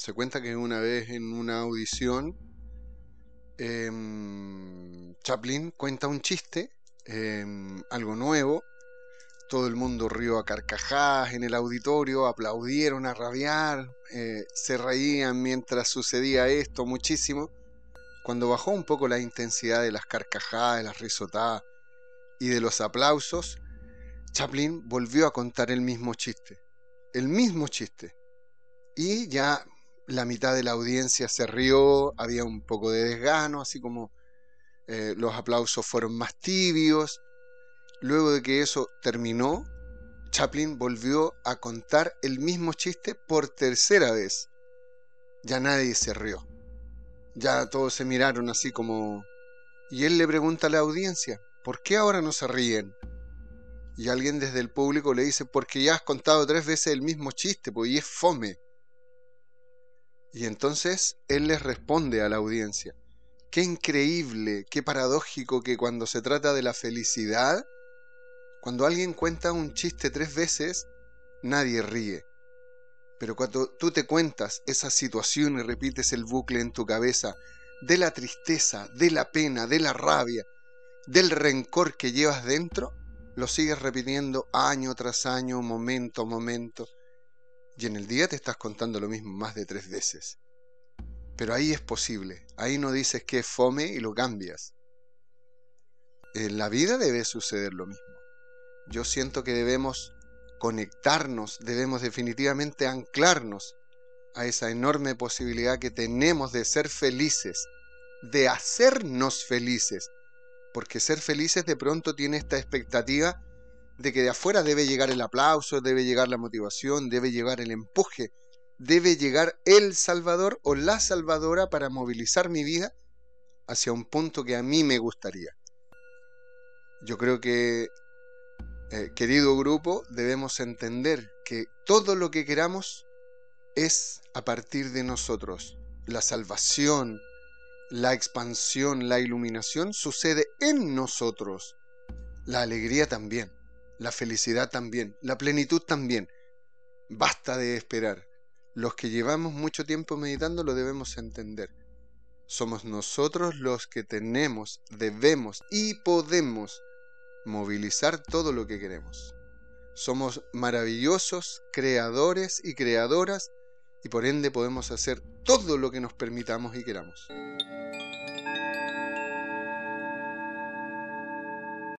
se cuenta que una vez en una audición, em, Chaplin cuenta un chiste, em, algo nuevo. Todo el mundo rió a carcajadas en el auditorio, aplaudieron a rabiar, eh, se reían mientras sucedía esto muchísimo. Cuando bajó un poco la intensidad de las carcajadas, de las risotadas y de los aplausos, Chaplin volvió a contar el mismo chiste. El mismo chiste. Y ya la mitad de la audiencia se rió, había un poco de desgano, así como eh, los aplausos fueron más tibios. Luego de que eso terminó, Chaplin volvió a contar el mismo chiste por tercera vez. Ya nadie se rió. Ya todos se miraron así como... Y él le pregunta a la audiencia, ¿por qué ahora no se ríen? Y alguien desde el público le dice, porque ya has contado tres veces el mismo chiste, porque y es fome. Y entonces él les responde a la audiencia. Qué increíble, qué paradójico que cuando se trata de la felicidad, cuando alguien cuenta un chiste tres veces, nadie ríe. Pero cuando tú te cuentas esa situación y repites el bucle en tu cabeza de la tristeza, de la pena, de la rabia, del rencor que llevas dentro, lo sigues repitiendo año tras año, momento a momento, y en el día te estás contando lo mismo más de tres veces. Pero ahí es posible, ahí no dices que es fome y lo cambias. En la vida debe suceder lo mismo. Yo siento que debemos conectarnos, debemos definitivamente anclarnos a esa enorme posibilidad que tenemos de ser felices, de hacernos felices, porque ser felices de pronto tiene esta expectativa de que de afuera debe llegar el aplauso, debe llegar la motivación, debe llegar el empuje, debe llegar el Salvador o la Salvadora para movilizar mi vida hacia un punto que a mí me gustaría. Yo creo que, eh, querido grupo, debemos entender que todo lo que queramos es a partir de nosotros. La salvación, la expansión, la iluminación sucede en nosotros. La alegría también la felicidad también, la plenitud también. Basta de esperar. Los que llevamos mucho tiempo meditando lo debemos entender. Somos nosotros los que tenemos, debemos y podemos movilizar todo lo que queremos. Somos maravillosos creadores y creadoras y por ende podemos hacer todo lo que nos permitamos y queramos.